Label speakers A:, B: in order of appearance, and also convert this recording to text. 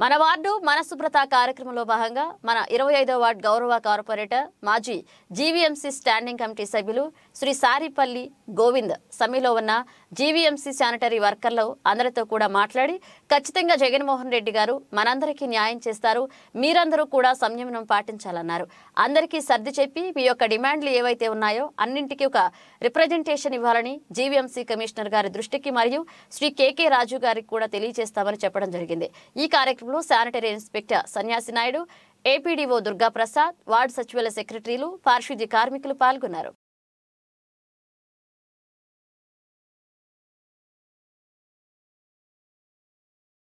A: మన వార్డు మన కార్యక్రమంలో భాగంగా మన ఇరవై ఐదో వార్డు గౌరవ కార్పొరేటర్ మాజీ జీవీఎంసీ స్టాండింగ్ కమిటీ సభ్యులు శ్రీ సారిపల్లి గోవింద్ సమ్మెలో ఉన్న జీవీఎంసీ శానిటరీ వర్కర్లు అందరితో కూడా మాట్లాడి ఖచ్చితంగా జగన్మోహన్ రెడ్డి గారు మనందరికీ న్యాయం చేస్తారు మీరందరూ కూడా సంయమనం పాటించాలన్నారు అందరికీ సర్ది చెప్పి మీ యొక్క డిమాండ్లు ఏవైతే ఉన్నాయో అన్నింటికీ ఒక రిప్రజెంటేషన్ ఇవ్వాలని జీవీఎంసీ కమిషనర్ గారి దృష్టికి మరియు శ్రీ కేకే రాజు గారికి కూడా తెలియజేస్తామని చెప్పడం జరిగింది ఈ కార్యక్రమం కార్యక్రమంలో శానిటరీ ఇన్స్పెక్టర్ సన్యాసి నాయుడు ఏపీడీఓ దుర్గాప్రసాద్ వార్డు సచివాలయ సెక్రటరీలు
B: పారిశుద్ధ్య కార్మికులు పాల్గొన్నారు